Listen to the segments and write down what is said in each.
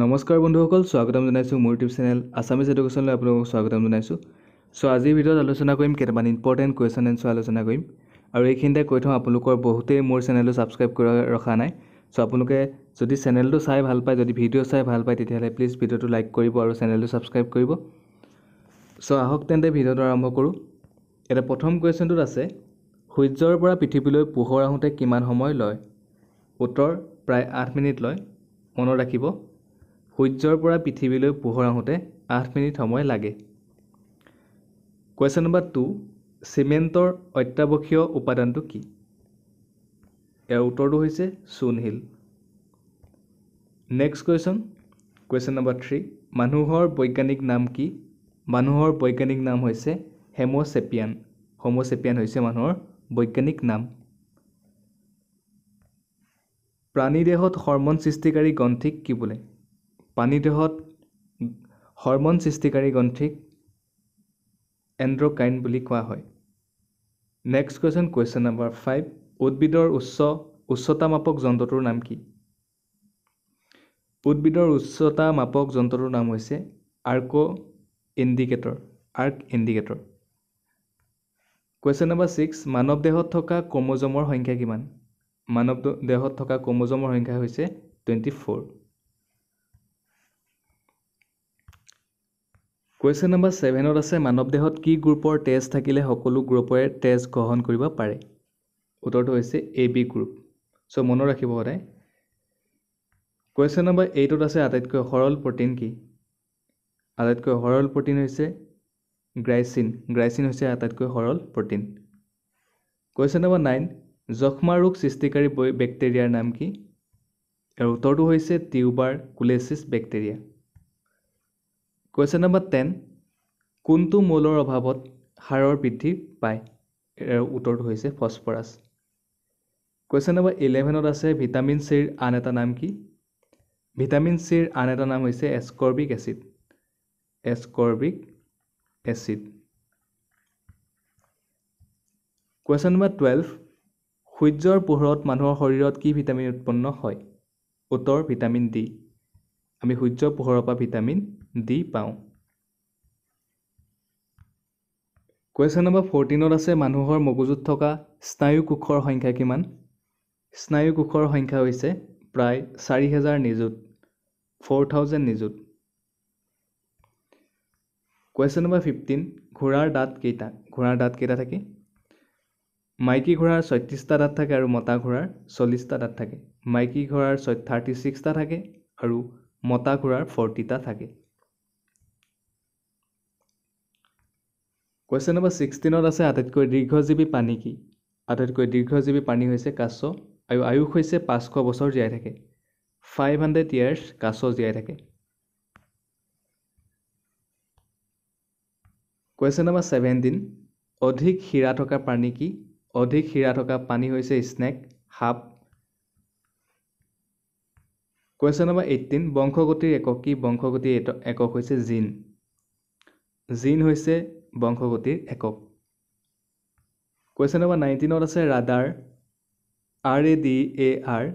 নমস্কাৰ বন্ধুসকল স্বাগতম জনাইছোঁ মোৰ ইউটিউব চেনেল আছামিজ এডুকেশ্যনলৈ আপোনালোকক স্বাগতম জনাইছোঁ চ' আজিৰ ভিডিঅ'ত আলোচনা কৰিম কেইটামান ইম্পৰ্টেণ্ট কুৱেশ্যন এনচাৰ আলোচনা কৰিম আৰু এইখিনিতে কৈ থওঁ আপোনালোকৰ বহুতেই মোৰ চেনেলটো ছাবস্ক্ৰাইব কৰা ৰখা নাই চ' আপোনালোকে যদি চেনেলটো চাই ভাল পায় যদি ভিডিঅ' চাই ভাল পায় তেতিয়াহ'লে প্লিজ ভিডিঅ'টো লাইক কৰিব আৰু চেনেলটো ছাবস্ক্ৰাইব কৰিব চ' আহক তেন্তে ভিডিঅ'টো আৰম্ভ কৰোঁ এতিয়া প্ৰথম কুৱেশ্যনটোত আছে সূৰ্যৰ পৰা পৃথিৱীলৈ পোহৰ আহোঁতে কিমান সময় লয় উত্তৰ প্ৰায় আঠ মিনিট লয় মনত ৰাখিব সূৰ্যৰ পৰা পৃথিৱীলৈ পোহৰ আহোঁতে আঠ মিনিট সময় লাগে কুৱেশ্যন নম্বৰ টু চিমেণ্টৰ অত্যাৱশ্যকীয় উপাদানটো কি ইয়াৰ উত্তৰটো হৈছে চূণশিল next question question number three মানুহৰ বৈজ্ঞানিক নাম কি মানুহৰ বৈজ্ঞানিক নাম হৈছে হেমচেপিয়ান হেমচেপিয়ান হৈছে মানুহৰ বৈজ্ঞানিক নাম প্ৰাণীদেহত হৰ্মন সৃষ্টিকাৰী গ্ৰন্থিক কি বোলে পানী দেহত হৰ্মন সৃষ্টিকাৰী গ্ৰন্থিক এণ্ড্ৰকাইন বুলি কোৱা হয় next question question number five উদ্ভিদৰ উচ্চ উচ্চতা মাপক যন্ত্ৰটোৰ নাম কি উদ্ভিদৰ উচ্চতা মাপক যন্ত্ৰটোৰ নাম হৈছে arc indicator arc indicator question number six মানৱ দেহত থকা ক্ৰমজমৰ সংখ্যা কিমান মানৱ দেহত থকা ক্ৰমজমৰ সংখ্যা হৈছে টুৱেণ্টি ফ'ৰ কুৱেশ্যন নম্বৰ ছেভেনত আছে মানৱ দেহত কি গ্ৰুপৰ তেজ থাকিলে সকলো গ্ৰুপৰে তেজ গ্ৰহণ কৰিব পাৰে উত্তৰটো হৈছে এ বি গ্ৰুপ চ' মনত ৰাখিব সদায় কুৱেশ্যন নম্বৰ এইটত আছে আটাইতকৈ সৰল প্ৰটিন কি আটাইতকৈ সৰল প্ৰটিন হৈছে গ্ৰাইচিন গ্ৰাইচিন হৈছে আটাইতকৈ সৰল প্ৰটিন কুৱেশ্যন নম্বৰ নাইন যক্ষ্মা ৰোগ সৃষ্টিকাৰী বেক্টেৰিয়াৰ নাম কি আৰু উত্তৰটো হৈছে tuberculosis bacteria question number ten কোনটো মৌলৰ অভাৱত সাৰৰ বৃদ্ধি পায় উত্তৰটো হৈছে ফচফৰাছ কুৱেশ্যন নম্বৰ ইলেভেনত আছে ভিটামিন চিৰ আন এটা নাম কি ভিটামিন চিৰ আন এটা নাম হৈছে ascorbic acid ascorbic acid question number twelve সূৰ্যৰ পোহৰত মানুহৰ শৰীৰত কি ভিটামিন উৎপন্ন হয় উত্তৰ ভিটামিন ডি আমি সূৰ্যৰ পোহৰৰ পৰা ভিটামিন দি পাওঁ কুৱেশ্যন নম্বৰ ফৰ্টিনত আছে মানুহৰ মগজুত থকা স্নায়ু কোষৰ সংখ্যা কিমান স্নায়ু কোষৰ সংখ্যা হৈছে প্ৰায় চাৰি হেজাৰ নিযুত ফ'ৰ থাউজেণ্ড নিযুত কুৱেশ্যন নম্বৰ ফিফটিন ঘোঁৰাৰ দাঁত কেইটা ঘোঁৰাৰ দাঁত কেইটা থাকে মাইকী ঘোঁৰাৰ ছয়ত্ৰিছটা দাঁত থাকে আৰু মতা ঘোঁৰাৰ চল্লিছটা দাঁত থাকে মাইকী ঘোঁৰাৰ ছ থাৰ্টি ছিক্সটা থাকে আৰু মতা ঘোঁৰাৰ ফৰ্টিটা থাকে কুৱেশ্যন নম্বৰ ছিক্সটিনত আছে আটাইতকৈ দীৰ্ঘজীৱী পানী কি আটাইতকৈ দীৰ্ঘজীৱী পানী হৈছে কাছ আৰু আয়ুস হৈছে পাঁচশ বছৰ জীয়াই থাকে ফাইভ হাণ্ড্ৰেড ইয়াৰ্ছ কাছ জীয়াই থাকে কুৱেশ্যন নম্বৰ ছেভেণ্টিন অধিক হীৰা থকা পানী কি অধিক হীৰা থকা পানী হৈছে স্নেক সাপ কুৱেশ্যন নম্বৰ এইটিন বংশগতিৰ একক কি বংশগতিৰ একক হৈছে জিন জিন হৈছে বংশগতিৰ একক কুৱেশ্যন নম্বৰ নাইণ্টিনত আছে radar R A D A R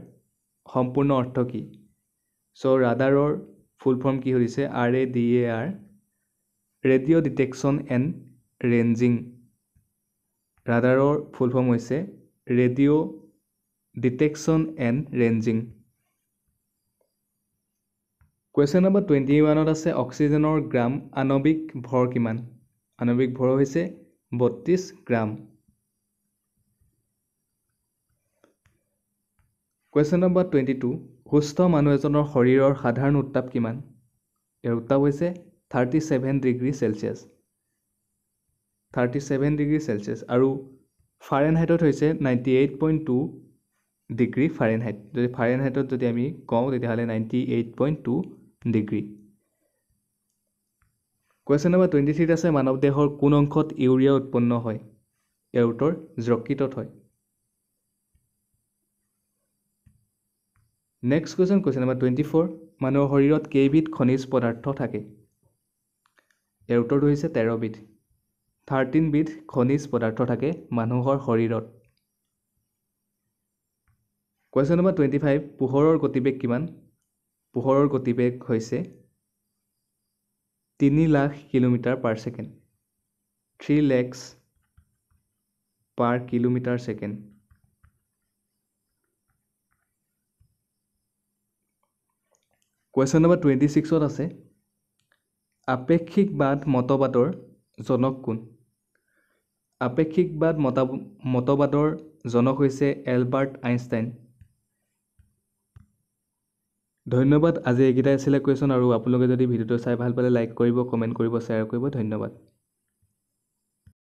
সম্পূৰ্ণ অৰ্থ কি চ' ৰাডাৰৰ ফুল ফৰ্ম কি হৈছে R A D A R radio' detection and ranging ৰাডাৰৰ ফুল ফৰ্ম হৈছে radio' detection and ranging question number twenty ওৱানত আছে অক্সিজেনৰ গ্ৰাম আণৱিক ভৰ কিমান আণৱিক ভৰ হৈছে বত্ৰিছ gram question number twenty two সুস্থ মানুহ এজনৰ শৰীৰৰ সাধাৰণ উত্তাপ কিমান ইয়াৰ উত্তাপ হৈছে thirty seven degree celsius thirty seven degree celsius আৰু ফাৰেন হাইটত হৈছে ninety eight point two degree Fahrenheit যদি ফাৰেন হাইটত যদি আমি কওঁ তেতিয়াহ'লে ninety eight point two degree question number twenty থ্ৰীত আছে মানৱ দেহৰ কোন অংশত ইউৰিয়া উৎপন্ন হয় ইয়াৰ উত্তৰ যকৃতত হয় next question question number twenty four মানুহৰ শৰীৰত কেইবিধ খনিজ পদাৰ্থ থাকে ইয়াৰ উত্তৰটো হৈছে তেৰবিধ বিধ খনিজ পদাৰ্থ থাকে মানুহৰ শৰীৰত কুৱেশ্যন নম্বৰ টুৱেণ্টি ফাইভ পোহৰৰ গতিবেগ কিমান পোহৰৰ গতিবেগ হৈছে তিনি lakh kilometre per second three lakhs per kilometre second question number twenty ছিক্সত আছে আপেক্ষিকবাদ মতবাদৰ জনক কোন আপেক্ষিকবাদ মতা মতবাদৰ জনক হৈছে এলবাৰ্ট আইনষ্টাইন ধন্যবাদ আজি এইকেইটাই আছিলে কুৱেশ্যন আৰু আপোনালোকে যদি ভিডিঅ'টো চাই ভাল পালে লাইক কৰিব কমেণ্ট কৰিব শ্বেয়াৰ কৰিব ধন্যবাদ